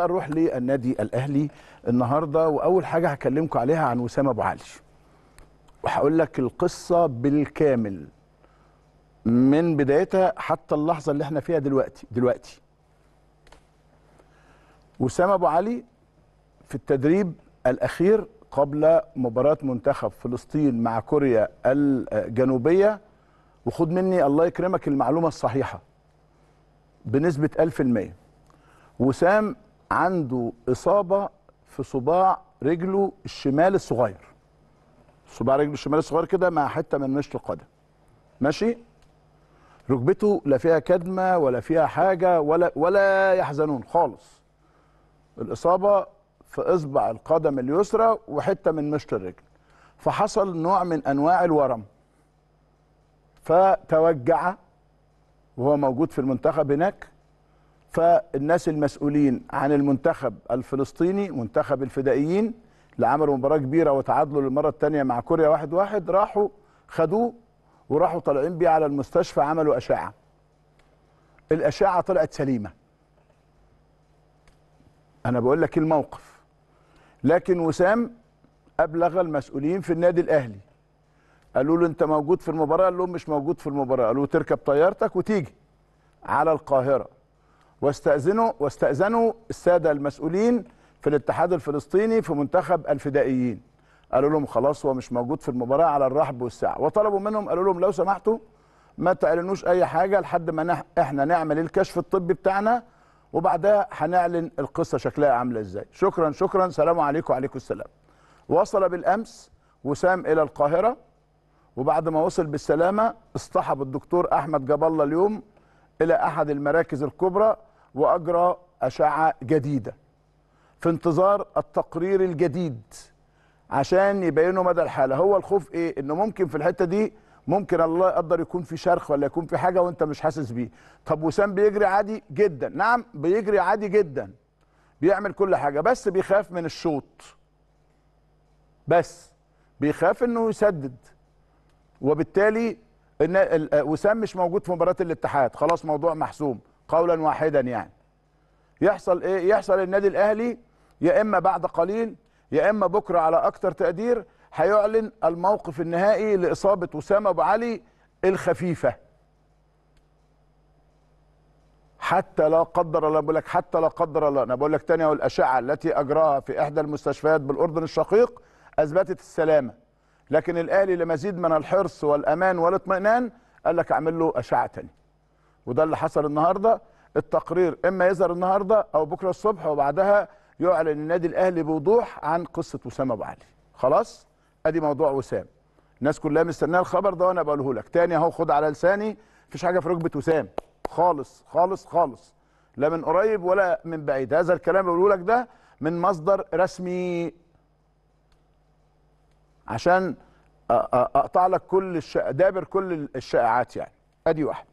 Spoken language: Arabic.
نروح للنادي الاهلي النهارده واول حاجه هكلمكم عليها عن وسام ابو علي وهقول لك القصه بالكامل من بدايتها حتى اللحظه اللي احنا فيها دلوقتي دلوقتي وسام ابو علي في التدريب الاخير قبل مباراه منتخب فلسطين مع كوريا الجنوبيه وخد مني الله يكرمك المعلومه الصحيحه بنسبه 1000% وسام عنده اصابه في صباع رجله الشمال الصغير صباع رجله الشمال الصغير كده مع حته من مشط القدم ماشي ركبته لا فيها كدمه ولا فيها حاجه ولا ولا يحزنون خالص الاصابه في اصبع القدم اليسرى وحته من مشط الرجل فحصل نوع من انواع الورم فتوجع وهو موجود في المنتخب هناك فالناس المسؤولين عن المنتخب الفلسطيني منتخب الفدائيين اللي عملوا مباراه كبيره وتعادلوا للمره الثانيه مع كوريا واحد واحد راحوا خدوه وراحوا طالعين بيه على المستشفى عملوا اشعه الاشعه طلعت سليمه انا بقول لك الموقف لكن وسام ابلغ المسؤولين في النادي الاهلي قالوا له انت موجود في المباراه قال لهم مش موجود في المباراه قالوا تركب طيارتك وتيجي على القاهره واستأذنوا واستأذنوا السادة المسؤولين في الاتحاد الفلسطيني في منتخب الفدائيين قالوا لهم خلاص هو مش موجود في المباراة على الرحب والسعة وطلبوا منهم قالوا لهم لو سمحتوا ما تعلنوش أي حاجة لحد ما احنا نعمل الكشف الطبي بتاعنا وبعدها هنعلن القصة شكلها عاملة ازاي شكرا شكرا سلام عليكم وعليكم السلام وصل بالأمس وسام إلى القاهرة وبعد ما وصل بالسلامة اصطحب الدكتور أحمد جاب الله اليوم إلى أحد المراكز الكبرى واجرى اشعه جديده في انتظار التقرير الجديد عشان يبينوا مدى الحاله هو الخوف ايه انه ممكن في الحته دي ممكن الله يقدر يكون في شرخ ولا يكون في حاجه وانت مش حاسس بيه طب وسام بيجري عادي جدا نعم بيجري عادي جدا بيعمل كل حاجه بس بيخاف من الشوط بس بيخاف انه يسدد وبالتالي وسام مش موجود في مباراه الاتحاد خلاص موضوع محسوم قولا واحدا يعني يحصل ايه يحصل النادي الاهلي يا اما بعد قليل يا اما بكره على اكثر تقدير هيعلن الموقف النهائي لاصابه وسام ابو علي الخفيفه حتى لا قدر الله بقول لك حتى لا قدر الله انا بقول لك تاني اهو الاشعه التي اجراها في احدى المستشفيات بالاردن الشقيق اثبتت السلامه لكن الاهلي لمزيد من الحرص والامان والاطمئنان قال لك اعمل له اشعه تاني وده اللي حصل النهارده التقرير اما يظهر النهارده او بكره الصبح وبعدها يعلن النادي الاهلي بوضوح عن قصه وسام ابو علي خلاص ادي موضوع وسام الناس كلها مستنيه الخبر ده وانا بقوله لك تاني اهو خد على لساني مفيش حاجه في ركبه وسام خالص خالص خالص لا من قريب ولا من بعيد هذا الكلام اللي بقوله لك ده من مصدر رسمي عشان اقطع لك كل الش... دابر كل الشائعات يعني ادي واحد